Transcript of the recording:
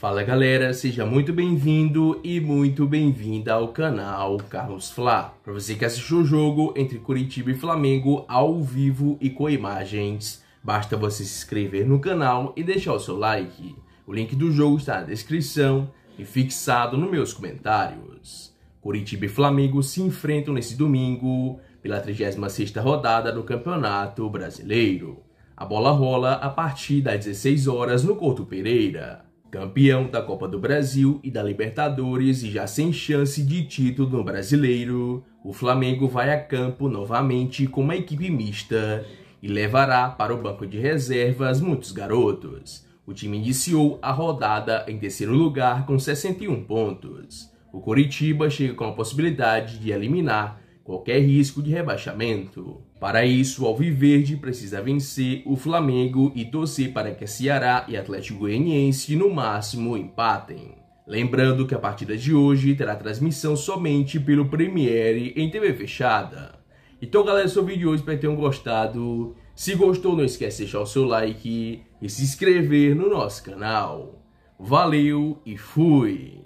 Fala galera, seja muito bem-vindo e muito bem-vinda ao canal Carlos Fla. Para você que assistiu o jogo entre Curitiba e Flamengo ao vivo e com imagens, basta você se inscrever no canal e deixar o seu like. O link do jogo está na descrição e fixado nos meus comentários. Curitiba e Flamengo se enfrentam nesse domingo pela 36ª rodada do Campeonato Brasileiro. A bola rola a partir das 16 horas no Couto Pereira. Campeão da Copa do Brasil e da Libertadores e já sem chance de título no Brasileiro, o Flamengo vai a campo novamente com uma equipe mista e levará para o banco de reservas muitos garotos. O time iniciou a rodada em terceiro lugar com 61 pontos. O Coritiba chega com a possibilidade de eliminar qualquer risco de rebaixamento. Para isso, o Alviverde precisa vencer o Flamengo e torcer para que Ceará e Atlético Goianiense no máximo empatem. Lembrando que a partida de hoje terá transmissão somente pelo Premiere em TV fechada. Então galera, esse é o vídeo de hoje, espero que tenham gostado. Se gostou, não esquece de deixar o seu like e se inscrever no nosso canal. Valeu e fui!